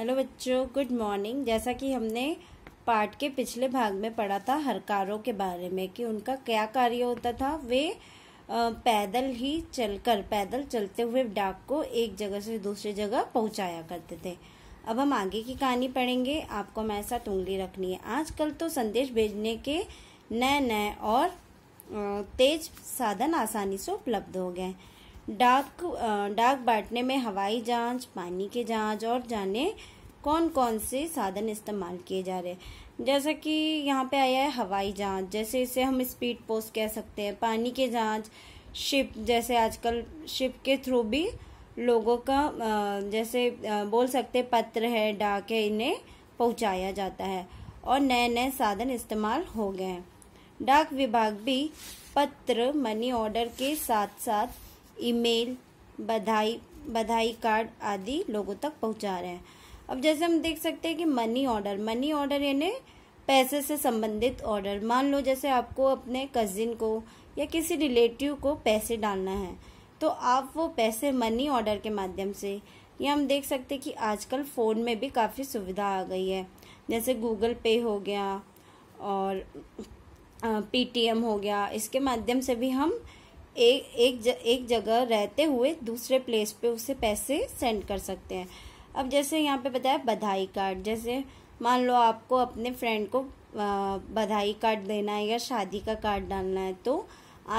hello बच्चों good morning जैसा कि हमने पाठ के पिछले भाग में पढ़ा था हरकारों के बारे में कि उनका क्या कार्य होता था वे पैदल ही चलकर पैदल चलते हुए डाक को एक जगह से दूसरी जगह पहुंचाया करते थे अब हम आगे की कहानी पढ़ेंगे आपको मैं साथ उंगली रखनी है आजकल तो संदेश भेजने के नए नए और तेज साधन आसानी से उपलब्ध हो गए हैं डाक डाक बांटने में हवाई जांच पानी के जांच और जाने कौन कौन से साधन इस्तेमाल किए जा रहे हैं जैसा कि यहाँ पे आया है हवाई जांच जैसे इसे हम स्पीड पोस्ट कह सकते हैं पानी के जांच शिप जैसे आजकल शिप के थ्रू भी लोगों का जैसे बोल सकते पत्र है डाक है इन्हें पहुँचाया जाता है और नए नए साधन इस्तेमाल हो गए हैं डाक विभाग भी पत्र मनी ऑर्डर के साथ साथ ईमेल बधाई बधाई कार्ड आदि लोगों तक पहुंचा रहे हैं अब जैसे हम देख सकते हैं कि मनी ऑर्डर मनी ऑर्डर यानी पैसे से संबंधित ऑर्डर मान लो जैसे आपको अपने कजिन को या किसी रिलेटिव को पैसे डालना है तो आप वो पैसे मनी ऑर्डर के माध्यम से या हम देख सकते हैं कि आजकल फ़ोन में भी काफ़ी सुविधा आ गई है जैसे गूगल पे हो गया और पेटीएम हो गया इसके माध्यम से भी हम एक एक ज, एक जगह रहते हुए दूसरे प्लेस पे उसे पैसे सेंड कर सकते हैं अब जैसे यहाँ पे बताया बधाई कार्ड जैसे मान लो आपको अपने फ्रेंड को बधाई कार्ड देना है या शादी का कार्ड डालना है तो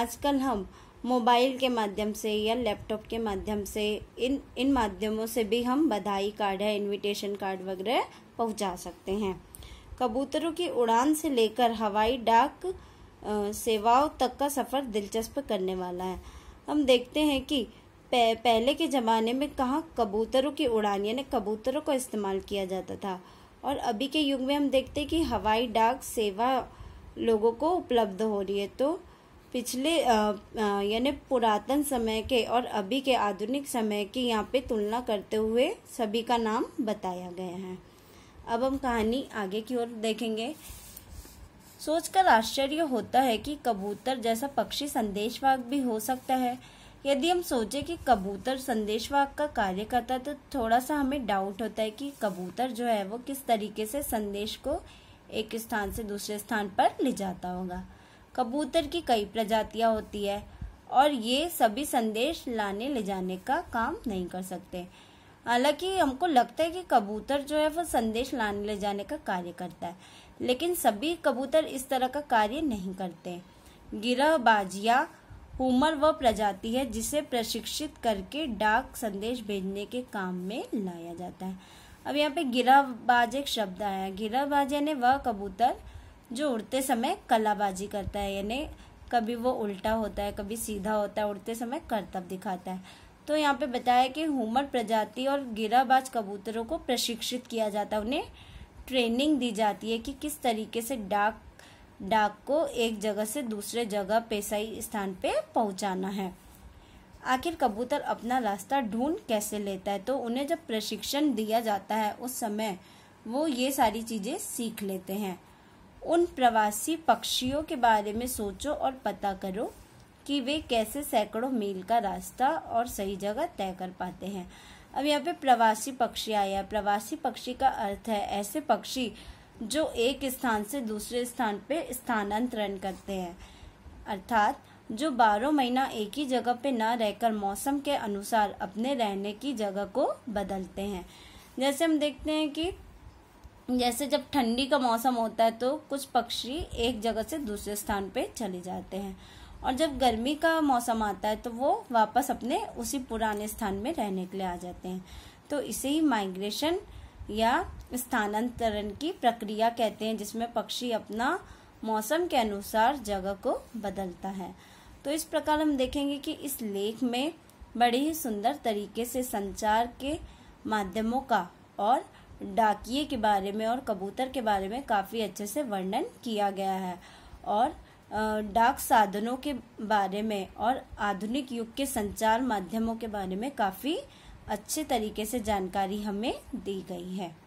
आजकल हम मोबाइल के माध्यम से या लैपटॉप के माध्यम से इन इन माध्यमों से भी हम बधाई कार्ड है इनविटेशन कार्ड वगैरह पहुंचा सकते हैं कबूतरों की उड़ान से लेकर हवाई डाक सेवाओं तक का सफ़र दिलचस्प करने वाला है हम देखते हैं कि पहले के ज़माने में कहाँ कबूतरों की उड़ान यानी कबूतरों का इस्तेमाल किया जाता था और अभी के युग में हम देखते हैं कि हवाई डाक सेवा लोगों को उपलब्ध हो रही है तो पिछले यानी पुरातन समय के और अभी के आधुनिक समय की यहाँ पे तुलना करते हुए सभी का नाम बताया गया है अब हम कहानी आगे की ओर देखेंगे सोचकर आश्चर्य होता है कि कबूतर जैसा पक्षी संदेशवाहक भी हो सकता है यदि हम सोचे कि कबूतर संदेशवाहक का कार्य करता है तो थोड़ा सा हमें डाउट होता है कि कबूतर जो है वो किस तरीके से संदेश को एक स्थान से दूसरे स्थान पर ले जाता होगा कबूतर की कई प्रजातियां होती है और ये सभी संदेश लाने ले जाने का काम नहीं कर सकते हालांकि हमको लगता है कि कबूतर जो है वो संदेश लाने ले जाने का कार्य करता है लेकिन सभी कबूतर इस तरह का कार्य नहीं करते बाजिया उमर वह प्रजाति है जिसे प्रशिक्षित करके डाक संदेश भेजने के काम में लाया जाता है अब यहाँ पे गिराबाज एक शब्द आया गिरहबाज यानी वह कबूतर जो उड़ते समय कलाबाजी करता है यानी कभी वो उल्टा होता है कभी सीधा होता है उड़ते समय करतब दिखाता है तो यहाँ पे बताया कि हुमर प्रजाति और गिराबाज कबूतरों को प्रशिक्षित किया जाता है उन्हें ट्रेनिंग दी जाती है कि किस तरीके से डाक डाक को एक जगह से दूसरे जगह पेशाई स्थान पे पहुंचाना है आखिर कबूतर अपना रास्ता ढूंढ कैसे लेता है तो उन्हें जब प्रशिक्षण दिया जाता है उस समय वो ये सारी चीज़ें सीख लेते हैं उन प्रवासी पक्षियों के बारे में सोचो और पता करो कि वे कैसे सैकड़ों मील का रास्ता और सही जगह तय कर पाते हैं अब यहाँ पे प्रवासी पक्षी आया प्रवासी पक्षी का अर्थ है ऐसे पक्षी जो एक स्थान से दूसरे स्थान पे स्थानांतरण करते हैं अर्थात जो बारह महीना एक ही जगह पे ना रहकर मौसम के अनुसार अपने रहने की जगह को बदलते हैं जैसे हम देखते हैं कि जैसे जब ठंडी का मौसम होता है तो कुछ पक्षी एक जगह से दूसरे स्थान पे चले जाते हैं और जब गर्मी का मौसम आता है तो वो वापस अपने उसी पुराने स्थान में रहने के लिए आ जाते हैं तो इसे ही माइग्रेशन या स्थानांतरण की प्रक्रिया कहते हैं जिसमें पक्षी अपना मौसम के अनुसार जगह को बदलता है तो इस प्रकार हम देखेंगे कि इस लेख में बड़े ही सुंदर तरीके से संचार के माध्यमों का और डाकिए के बारे में और कबूतर के बारे में काफ़ी अच्छे से वर्णन किया गया है और डाक साधनों के बारे में और आधुनिक युग के संचार माध्यमों के बारे में काफ़ी अच्छे तरीके से जानकारी हमें दी गई है